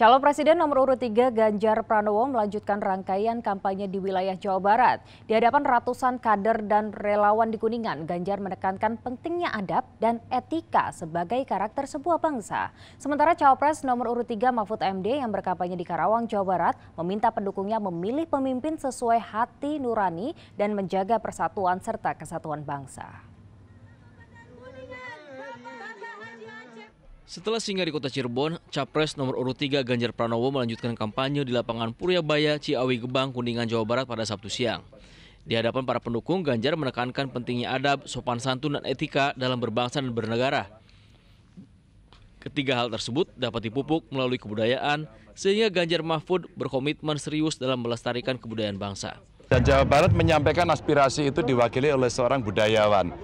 Calon Presiden nomor urut 3 Ganjar Pranowo melanjutkan rangkaian kampanye di wilayah Jawa Barat. Di hadapan ratusan kader dan relawan di Kuningan, Ganjar menekankan pentingnya adab dan etika sebagai karakter sebuah bangsa. Sementara Cawapres nomor urut 3 Mahfud MD yang berkampanye di Karawang, Jawa Barat meminta pendukungnya memilih pemimpin sesuai hati nurani dan menjaga persatuan serta kesatuan bangsa. Setelah singgah di kota Cirebon, Capres nomor urut 3 Ganjar Pranowo melanjutkan kampanye di lapangan Puryabaya, Ciawi Gebang, Kuningan, Jawa Barat pada Sabtu siang. Di hadapan para pendukung, Ganjar menekankan pentingnya adab, sopan santun, dan etika dalam berbangsa dan bernegara. Ketiga hal tersebut dapat dipupuk melalui kebudayaan, sehingga Ganjar Mahfud berkomitmen serius dalam melestarikan kebudayaan bangsa. Dan Jawa Barat menyampaikan aspirasi itu diwakili oleh seorang budayawan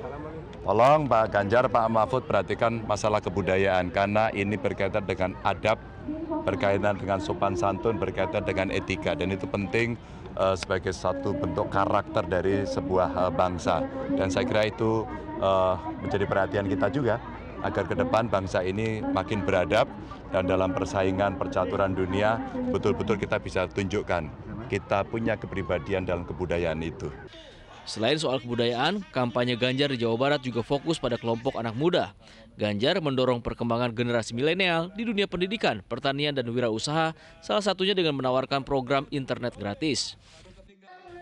Tolong Pak Ganjar, Pak Mahfud perhatikan masalah kebudayaan karena ini berkaitan dengan adab, berkaitan dengan sopan santun, berkaitan dengan etika dan itu penting uh, sebagai satu bentuk karakter dari sebuah uh, bangsa. Dan saya kira itu uh, menjadi perhatian kita juga agar ke depan bangsa ini makin beradab dan dalam persaingan percaturan dunia betul-betul kita bisa tunjukkan kita punya kepribadian dalam kebudayaan itu. Selain soal kebudayaan, kampanye Ganjar di Jawa Barat juga fokus pada kelompok anak muda. Ganjar mendorong perkembangan generasi milenial di dunia pendidikan, pertanian, dan wirausaha, salah satunya dengan menawarkan program internet gratis.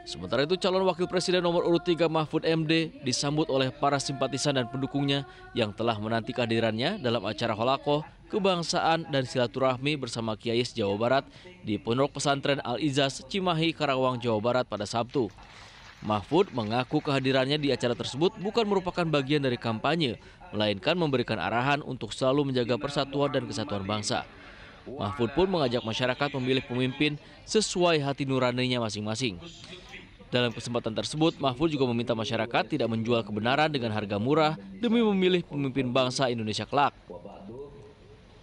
Sementara itu calon wakil presiden nomor urut 3 Mahfud MD disambut oleh para simpatisan dan pendukungnya yang telah menanti kehadirannya dalam acara Holako, kebangsaan, dan silaturahmi bersama Kiai Jawa Barat di Pondok Pesantren Al-Izaz, Cimahi, Karawang, Jawa Barat pada Sabtu. Mahfud mengaku kehadirannya di acara tersebut bukan merupakan bagian dari kampanye, melainkan memberikan arahan untuk selalu menjaga persatuan dan kesatuan bangsa. Mahfud pun mengajak masyarakat memilih pemimpin sesuai hati nuraninya masing-masing. Dalam kesempatan tersebut, Mahfud juga meminta masyarakat tidak menjual kebenaran dengan harga murah demi memilih pemimpin bangsa Indonesia kelak.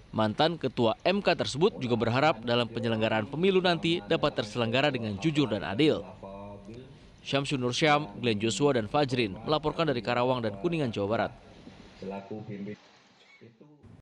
Mantan Ketua MK tersebut juga berharap dalam penyelenggaraan pemilu nanti dapat terselenggara dengan jujur dan adil. Syamsun Nur Syam, Glenn Joshua, dan Fajrin melaporkan dari Karawang dan Kuningan, Jawa Barat.